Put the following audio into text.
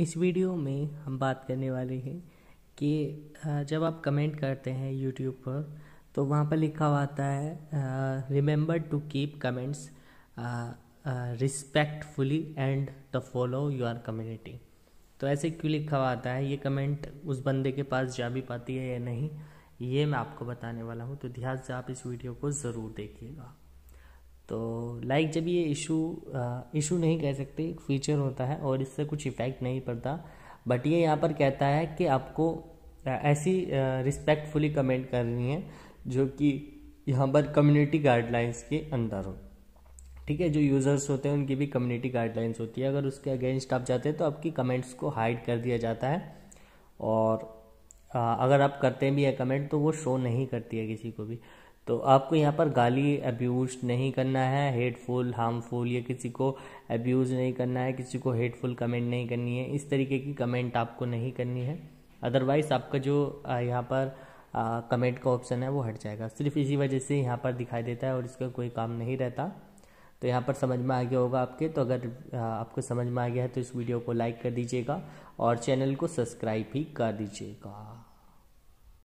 इस वीडियो में हम बात करने वाले हैं कि जब आप कमेंट करते हैं यूट्यूब पर तो वहाँ पर लिखा हुआ आता है remember to keep comments respectfully and the follow your community तो ऐसे क्यों लिखा हुआ आता है ये कमेंट उस बंदे के पास जा भी पाती है या नहीं ये मैं आपको बताने वाला हूँ तो ध्यान से आप इस वीडियो को ज़रूर देखिएगा तो लाइक जब ये इशू इशू नहीं कह सकते एक फीचर होता है और इससे कुछ इफ़ेक्ट नहीं पड़ता बट ये यहाँ पर कहता है कि आपको ऐसी रिस्पेक्टफुली कमेंट करनी है जो कि यहाँ पर कम्युनिटी गाइडलाइंस के अंदर हो ठीक है जो यूज़र्स होते हैं उनकी भी कम्युनिटी गाइडलाइंस होती है अगर उसके अगेंस्ट आप जाते हैं तो आपकी कमेंट्स को हाइड कर दिया जाता है और अगर आप करते भी है कमेंट तो वो शो नहीं करती है किसी को भी तो आपको यहाँ पर गाली अब्यूज नहीं करना है हेटफुल हार्मफुल या किसी को अब्यूज़ नहीं करना है किसी को हेटफुल कमेंट नहीं करनी है इस तरीके की कमेंट आपको नहीं करनी है अदरवाइज़ आपका जो यहाँ पर कमेंट का ऑप्शन है वो हट जाएगा सिर्फ इसी वजह से यहाँ पर दिखाई देता है और इसका कोई काम नहीं रहता तो यहाँ पर समझ में आ गया होगा आपके तो अगर आपको समझ में आ गया है तो इस वीडियो को लाइक कर दीजिएगा और चैनल को सब्सक्राइब भी कर दीजिएगा